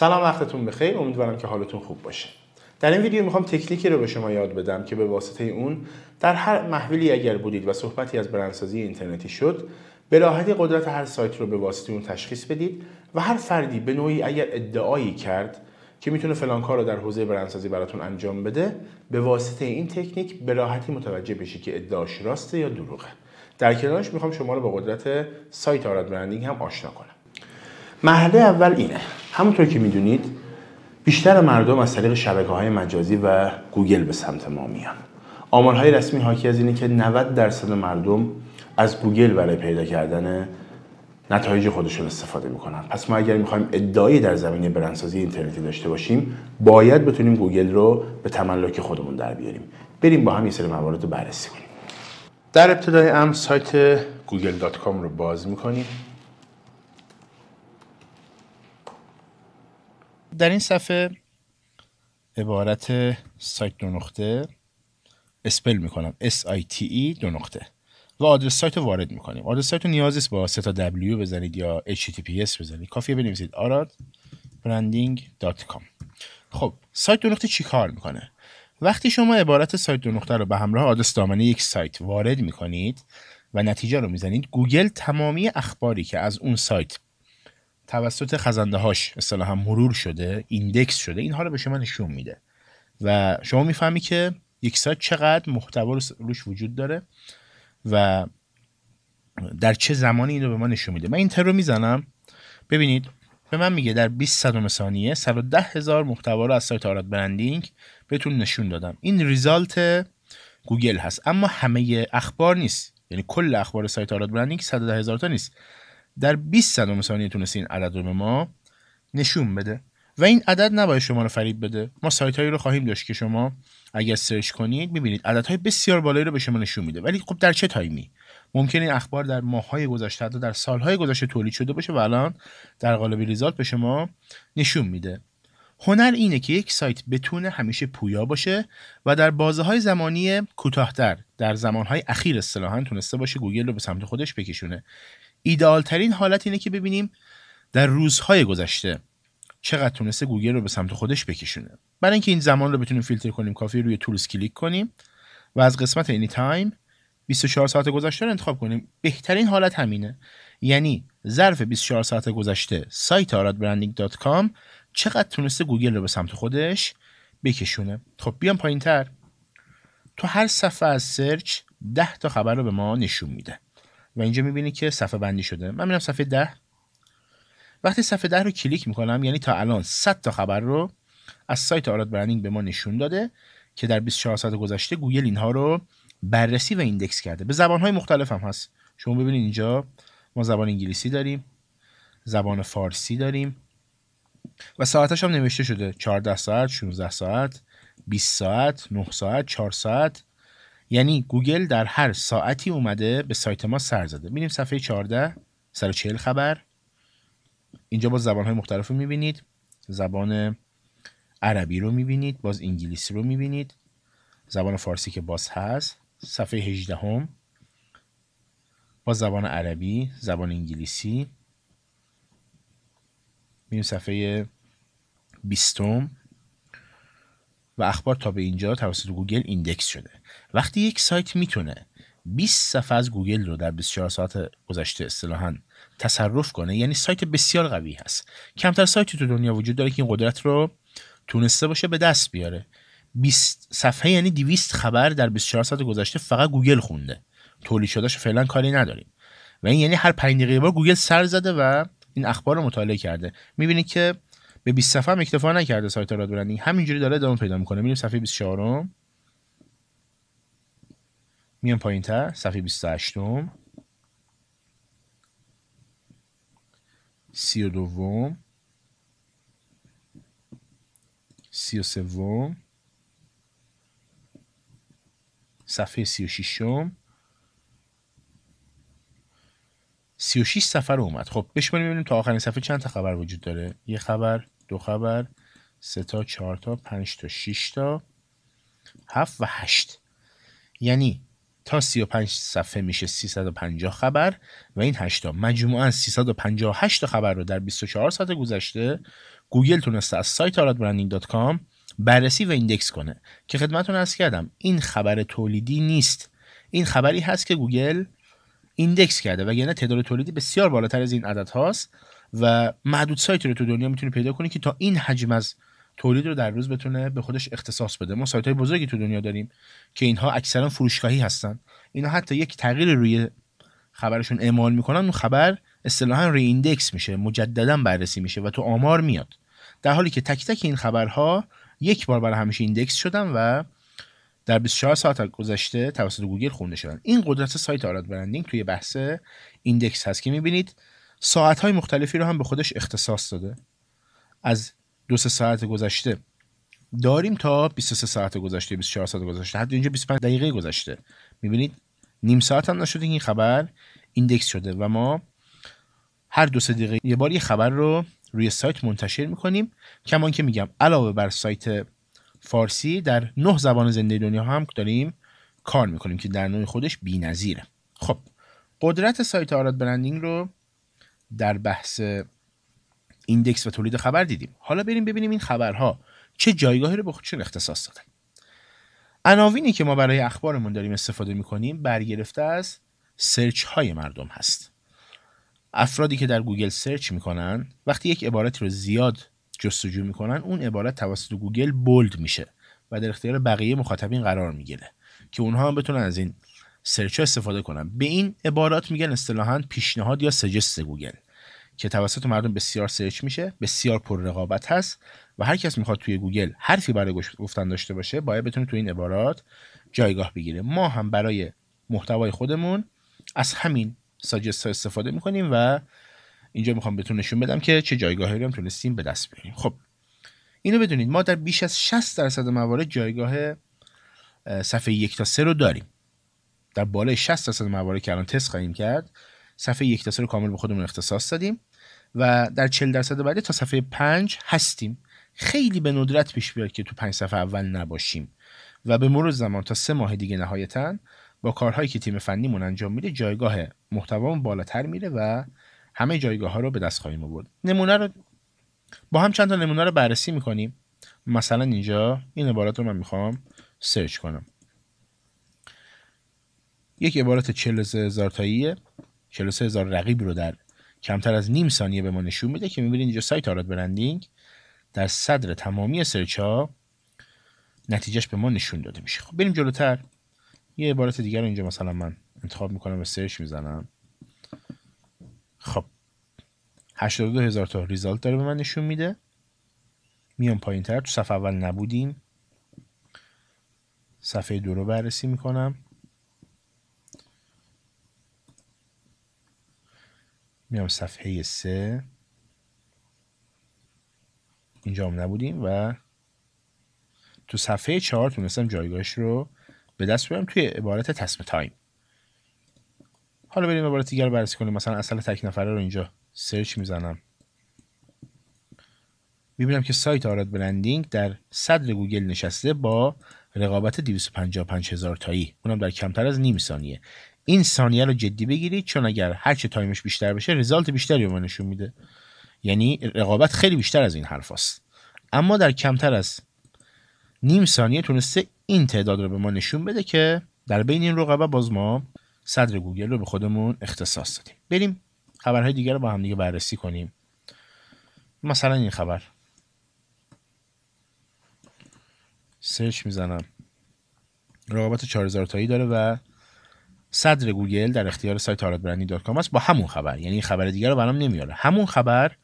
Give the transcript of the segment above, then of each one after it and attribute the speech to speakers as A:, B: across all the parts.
A: سلام وقتتون بخیر امیدوارم که حالتون خوب باشه در این ویدیو میخوام تکنیکی رو به شما یاد بدم که به واسطه اون در هر محویلی اگر بودید و صحبتی از برندسازی اینترنتی شد به راحتی قدرت هر سایت رو به واسطه اون تشخیص بدید و هر فردی به نوعی اگر ادعایی کرد که میتونه فلان کار رو در حوزه برندسازی براتون انجام بده به واسطه این تکنیک به راحتی متوجه بشی که ادعاش راسته یا دروغه در کنارش میخوام شما رو با قدرت سایت آرد برندینگ هم آشنا کنم مرحله اول اینه همونطور که میدونید بیشتر مردم از طریق شبکه های مجازی و گوگل به سمت ما میان آمارهای رسمی حاکی از اینه که 90 درصد مردم از گوگل برای پیدا کردن نتایج خودشون استفاده میکنن پس ما اگر میخوایم ادعایی در زمینه برندسازی اینترنتی داشته باشیم باید بتونیم گوگل رو به تملک خودمون در بیاریم بریم با هم یه سری موارد رو بررسی کنیم در ابتدای ام سایت google.com رو باز میکنیم در این صفحه عبارت سایت دو نقطه اسپل میکنم S I T E دو نقطه و آدرس سایت رو وارد میکنیم آدرس سایت رو نیازیست با سه تا W بزنید یا HTTPS بزنید کافیه بنویسید آراد branding.com خب سایت دو نقطه چی کار میکنه وقتی شما عبارت سایت دو نقطه رو به همراه آدرس دامنه یک سایت وارد میکنید و نتیجه رو میزنید گوگل تمامی اخباری که از اون سایت توسط خزنده هاش هم مرور شده ایندکس شده اینها رو به شما نشون میده و شما میفهمی که یک سایت چقدر محتوا روش وجود داره و در چه زمانی این رو به ما نشون میده من این تر رو میزنم ببینید به من میگه در 20 صدم ثانیه 110 هزار محتوا رو از سایت آراد برندینگ بهتون نشون دادم این ریزالت گوگل هست اما همه اخبار نیست یعنی کل اخبار سایت آراد برندینگ 110 هزار تا نیست در 20 صدم ثانیه تونسته این عدد رو به ما نشون بده و این عدد نباید شما رو فریب بده ما سایت رو خواهیم داشت که شما اگر سرچ کنید میبینید های بسیار بالایی رو به شما نشون میده ولی خب در چه تایمی ممکن این اخبار در های گذشته حتی در های گذشته تولید شده باشه و الان در قالب ریزالت به شما نشون میده هنر اینه که یک سایت بتونه همیشه پویا باشه و در بازه های زمانی کوتاهتر در زمانهای اخیر اصطلاحا تونسته باشه گوگل رو به سمت خودش بکشونه ایدالترین حالت اینه که ببینیم در روزهای گذشته چقدر تونسته گوگل رو به سمت خودش بکشونه برای اینکه این زمان رو بتونیم فیلتر کنیم کافی روی تولز کلیک کنیم و از قسمت اینی تایم 24 ساعت گذشته رو انتخاب کنیم بهترین حالت همینه یعنی ظرف 24 ساعت گذشته سایت آرادبرندینگ.com چقدر تونسته گوگل رو به سمت خودش بکشونه خب بیام پایین تر تو هر صفحه از سرچ 10 تا خبر رو به ما نشون میده و اینجا میبینی که صفحه بندی شده من میرم صفحه ده وقتی صفحه ده رو کلیک میکنم یعنی تا الان 100 تا خبر رو از سایت آراد برندینگ به ما نشون داده که در 24 ساعت گذشته گوگل اینها رو بررسی و ایندکس کرده به زبان های مختلف هم هست شما ببینید اینجا ما زبان انگلیسی داریم زبان فارسی داریم و ساعتش هم نوشته شده 14 ساعت 16 ساعت 20 ساعت 9 ساعت 4 ساعت یعنی گوگل در هر ساعتی اومده به سایت ما سر زده میریم صفحه 14 چهل خبر اینجا باز زبان های مختلف رو میبینید زبان عربی رو میبینید باز انگلیسی رو میبینید زبان فارسی که باز هست صفحه 18 هم باز زبان عربی زبان انگلیسی میریم صفحه 20 و اخبار تا به اینجا توسط گوگل ایندکس شده وقتی یک سایت میتونه 20 صفحه از گوگل رو در 24 ساعت گذشته اصطلاحا تصرف کنه یعنی سایت بسیار قوی هست کمتر سایتی تو دنیا وجود داره که این قدرت رو تونسته باشه به دست بیاره 20 صفحه یعنی 200 خبر در 24 ساعت گذشته فقط گوگل خونده تولید شدهش فعلا کاری نداریم و این یعنی هر 5 دقیقه بار گوگل سر زده و این اخبار رو مطالعه کرده میبینید که به 20 صفحه هم اکتفا نکرده سایت راد برندینگ همینجوری داره ادامه پیدا میکنه میریم صفحه 24 میام پایین تر صفحه 28 سی و دوم سی و سوم صفحه سی و 36 سفر اومد خب بشماریم ببینیم تا آخرین صفحه چند تا خبر وجود داره یه خبر دو خبر سه تا چهار تا پنج تا شش تا هفت و هشت یعنی تا 35 صفحه میشه 350 خبر و این 8 تا مجموعا 358 تا خبر رو در 24 ساعت گذشته گوگل تونسته از سایت aradbranding.com بررسی و ایندکس کنه که خدمتتون عرض کردم این خبر تولیدی نیست این خبری هست که گوگل ایندکس کرده و یعنی تعداد تولیدی بسیار بالاتر از این عدد هاست و محدود سایتی رو تو دنیا میتونی پیدا کنی که تا این حجم از تولید رو در روز بتونه به خودش اختصاص بده ما سایت های بزرگی تو دنیا داریم که اینها اکثرا فروشگاهی هستن اینا حتی یک تغییر روی خبرشون اعمال میکنن اون خبر اصطلاحا ری ایندکس میشه مجددا بررسی میشه و تو آمار میاد در حالی که تک تک این خبرها یک بار برای همیشه ایندکس شدن و در 24 ساعت گذشته توسط گوگل خونده شدن این قدرت سایت آراد برندینگ توی بحث ایندکس هست که میبینید ساعت های مختلفی رو هم به خودش اختصاص داده از دو سه ساعت گذشته داریم تا 23 ساعت گذشته 24 ساعت گذشته حتی اینجا 25 دقیقه گذشته میبینید نیم ساعت هم نشده این خبر ایندکس شده و ما هر دو سه دقیقه یه بار یه خبر رو روی سایت منتشر میکنیم کمان که میگم علاوه بر سایت فارسی در نه زبان زنده دنیا هم داریم کار میکنیم که در نوع خودش نظیره خب قدرت سایت آراد برندینگ رو در بحث ایندکس و تولید خبر دیدیم حالا بریم ببینیم این خبرها چه جایگاهی رو به خودشون اختصاص دادن عناوینی که ما برای اخبارمون داریم استفاده میکنیم برگرفته از سرچ های مردم هست افرادی که در گوگل سرچ میکنن وقتی یک عبارتی رو زیاد جستجو میکنن اون عبارت توسط گوگل بولد میشه و در اختیار بقیه مخاطبین قرار میگیره که اونها هم بتونن از این سرچ استفاده کنن به این عبارات میگن اصطلاحا پیشنهاد یا سجست گوگل که توسط مردم بسیار سرچ میشه بسیار پر رقابت هست و هر کس میخواد توی گوگل حرفی برای گفتن داشته باشه باید بتونه توی این عبارات جایگاه بگیره ما هم برای محتوای خودمون از همین ساجست استفاده میکنیم و اینجا میخوام بهتون نشون بدم که چه جایگاهی رو هم تونستیم به دست بیاریم خب اینو بدونید ما در بیش از 60 درصد موارد جایگاه صفحه یک تا سه رو داریم در بالای 60 درصد موارد که الان تست خواهیم کرد صفحه یک تا سه رو کامل به خودمون اختصاص دادیم و در 40 درصد بعدی تا صفحه 5 هستیم خیلی به ندرت پیش بیاد که تو 5 صفحه اول نباشیم و به مرور زمان تا سه ماه دیگه نهایتا با کارهایی که تیم فنیمون انجام میده جایگاه محتوامون بالاتر میره و همه جایگاه ها رو به دست خواهیم آورد نمونه رو با هم چند تا نمونه رو بررسی میکنیم مثلا اینجا این عبارت رو من میخوام سرچ کنم یک عبارت 43 هزار تاییه هزار رقیب رو در کمتر از نیم ثانیه به ما نشون میده که میبینید اینجا سایت آراد برندینگ در صدر تمامی سرچ ها نتیجهش به ما نشون داده میشه خب بریم جلوتر یه عبارت دیگر رو اینجا مثلا من انتخاب میکنم و سرچ میزنم خب 82 هزار تا ریزالت داره به من نشون میده میام پایین تر تو صفحه اول نبودیم صفحه دو رو بررسی میکنم میام صفحه سه اینجا هم نبودیم و تو صفحه چهار تونستم جایگاهش رو به دست بیارم توی عبارت تصمیم تایم حالا بریم عبارت دیگر رو بررسی کنیم مثلا اصل تک نفره رو اینجا سرچ میزنم میبینم که سایت آراد برندینگ در صدر گوگل نشسته با رقابت 255 هزار تایی اونم در کمتر از نیم ثانیه این ثانیه رو جدی بگیرید چون اگر هر چه تایمش بیشتر بشه ریزالت بیشتری به نشون میده یعنی رقابت خیلی بیشتر از این حرفاست اما در کمتر از نیم ثانیه تونسته این تعداد رو به ما نشون بده که در بین این رقبا باز ما صدر گوگل رو به خودمون اختصاص دادیم بریم خبرهای دیگر رو با هم دیگه بررسی کنیم مثلا این خبر سرچ میزنم رقابت 4000 تایی داره و صدر گوگل در اختیار سایت آراد برندی با همون خبر یعنی این خبر دیگر رو برام نمیاره همون خبر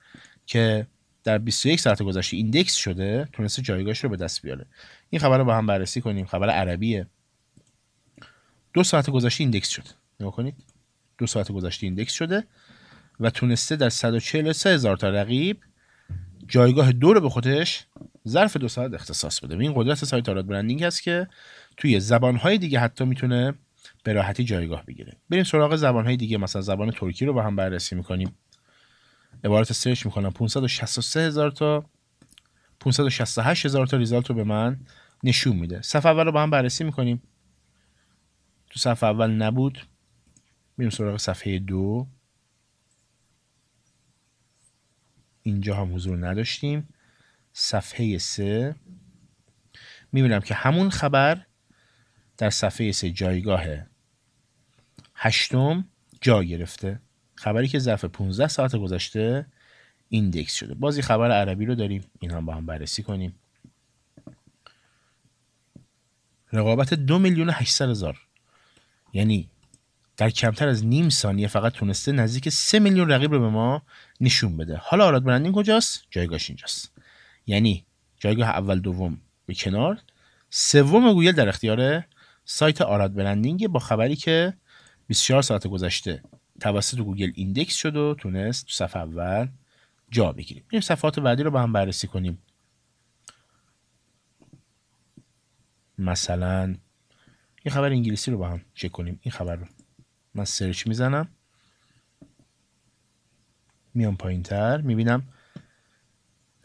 A: که در 21 ساعت گذشته ایندکس شده تونسته جایگاهش رو به دست بیاره این خبر رو با هم بررسی کنیم خبر عربیه دو ساعت گذشته ایندکس شد نگاه کنید دو ساعت گذشته ایندکس شده و تونسته در 143 هزار تا رقیب جایگاه دو رو به خودش ظرف دو ساعت اختصاص بده این قدرت سایت آراد برندینگ هست که توی زبانهای دیگه حتی میتونه به راحتی جایگاه بگیره بریم سراغ زبانهای دیگه مثلا زبان ترکی رو با هم بررسی میکنیم عبارت سرچ میکنم 563 هزار تا 568 هزار تا ریزالت رو به من نشون میده صفحه اول رو با هم بررسی میکنیم تو صفحه اول نبود میریم سراغ صفحه دو اینجا هم حضور نداشتیم صفحه سه میبینم که همون خبر در صفحه سه جایگاه هشتم جا گرفته خبری که ظرف 15 ساعت گذشته ایندکس شده بازی خبر عربی رو داریم این هم با هم بررسی کنیم رقابت دو میلیون هشتصد هزار یعنی در کمتر از نیم ثانیه فقط تونسته نزدیک 3 میلیون رقیب رو به ما نشون بده حالا آراد برندین کجاست جایگاهش اینجاست یعنی جایگاه اول دوم به کنار سوم گوگل در اختیار سایت آراد برندینگ با خبری که 24 ساعت گذشته توسط گوگل ایندکس شد و تونست تو صفحه اول جا بگیریم میریم صفحات بعدی رو با هم بررسی کنیم مثلا این خبر انگلیسی رو با هم چک کنیم این خبر رو من سرچ میزنم میام پایین تر میبینم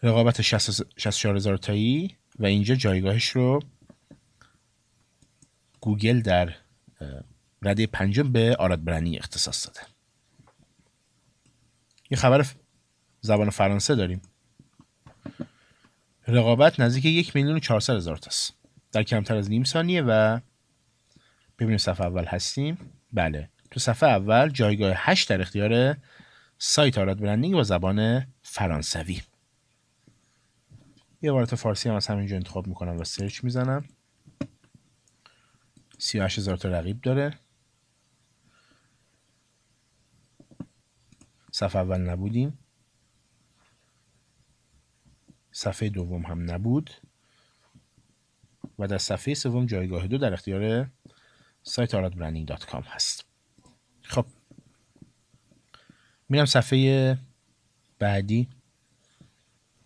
A: رقابت 64000 تایی و اینجا جایگاهش رو گوگل در رده پنجم به آراد برنی اختصاص داده یه خبر زبان فرانسه داریم رقابت نزدیک یک میلیون و هزار تاست در کمتر از نیم ثانیه و ببینیم صفحه اول هستیم بله تو صفحه اول جایگاه 8 در اختیار سایت آراد برندینگ با زبان فرانسوی یه عبارت فارسی هم از همینجا انتخاب میکنم و سرچ میزنم هزار تا رقیب داره صفحه اول نبودیم صفحه دوم هم نبود و در صفحه سوم جایگاه دو در اختیار سایت آراد دات کام هست خب میرم صفحه بعدی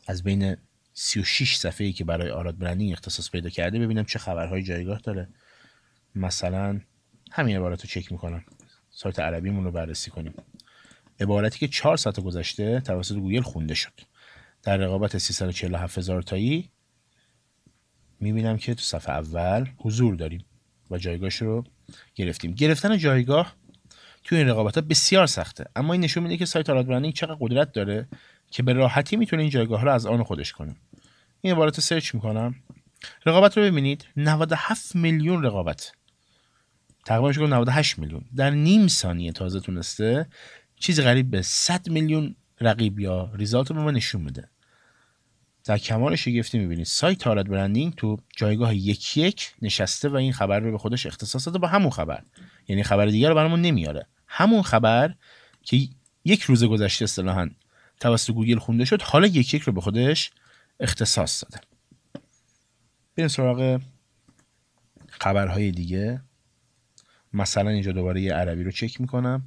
A: از بین 36 صفحه ای که برای آراد برندینگ اختصاص پیدا کرده ببینم چه خبرهای جایگاه داره مثلا همین عبارت رو چک میکنم سایت عربیمون رو بررسی کنیم عبارتی که چهار ساعت گذشته توسط گوگل خونده شد در رقابت هزار تایی میبینم که تو صفحه اول حضور داریم و جایگاهش رو گرفتیم گرفتن جایگاه توی این رقابت ها بسیار سخته اما این نشون میده که سایت آلات برندینگ چقدر قدرت داره که به راحتی میتونه این جایگاه رو از آن خودش کنه این عبارت رو سرچ میکنم رقابت رو ببینید 97 میلیون رقابت تقریبا شده 98 میلیون در نیم ثانیه تازه تونسته چیز غریب به 100 میلیون رقیب یا ریزالت رو به ما نشون میده در کمال شگفتی میبینید سایت تارت برندینگ تو جایگاه یک یک نشسته و این خبر رو به خودش اختصاص داده با همون خبر یعنی خبر دیگر رو برامون نمیاره همون خبر که یک روز گذشته اصطلاحا توسط گوگل خونده شد حالا یک یک رو به خودش اختصاص داده بریم سراغ خبرهای دیگه مثلا اینجا دوباره یه عربی رو چک میکنم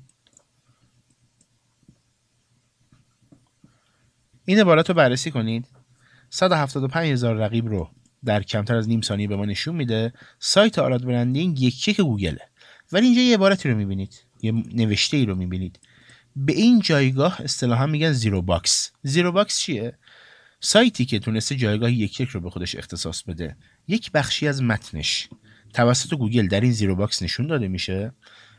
A: این عبارت رو بررسی کنید 175 هزار رقیب رو در کمتر از نیم ثانیه به ما نشون میده سایت آراد برندینگ یک چک گوگله ولی اینجا یه عبارتی رو میبینید یه نوشته ای رو میبینید به این جایگاه اصطلاحا میگن زیرو باکس زیرو باکس چیه سایتی که تونسته جایگاه یک چک رو به خودش اختصاص بده یک بخشی از متنش توسط گوگل در این زیرو باکس نشون داده میشه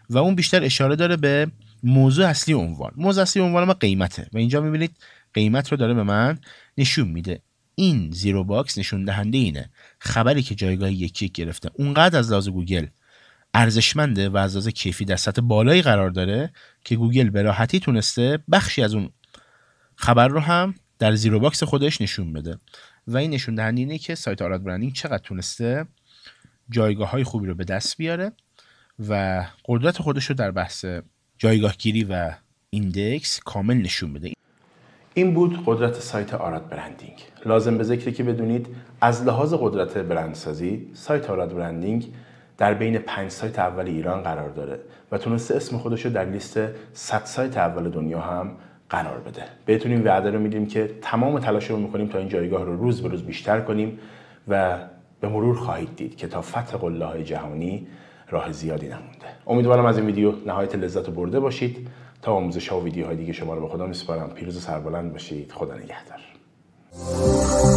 A: و اون بیشتر اشاره داره به موضوع اصلی عنوان موضوع اصلی عنوان ما قیمته و اینجا میبینید قیمت رو داره به من نشون میده این زیرو باکس نشون دهنده اینه خبری که جایگاه یکی گرفته اونقدر از لحاظ گوگل ارزشمنده و از لحاظ کیفی در سطح بالایی قرار داره که گوگل به راحتی تونسته بخشی از اون خبر رو هم در زیرو باکس خودش نشون بده و این نشون دهنده اینه که سایت آراد برندینگ چقدر تونسته جایگاه های خوبی رو به دست بیاره و قدرت خودش رو در بحث گیری و ایندکس کامل نشون بده این بود قدرت سایت آراد برندینگ لازم به ذکری که بدونید از لحاظ قدرت برندسازی سایت آراد برندینگ در بین پنج سایت اول ایران قرار داره و تونسته اسم خودش رو در لیست 100 سایت اول دنیا هم قرار بده بهتون این وعده رو میدیم که تمام تلاش رو میکنیم تا این جایگاه رو روز به روز بیشتر کنیم و به مرور خواهید دید که تا فتح قله جهانی راه زیادی نمونده امیدوارم از این ویدیو نهایت لذت رو برده باشید تا آموزش ها و ویدیوهای دیگه شما رو به خدا میسپارم پیروز سربلند باشید خدا نگهدار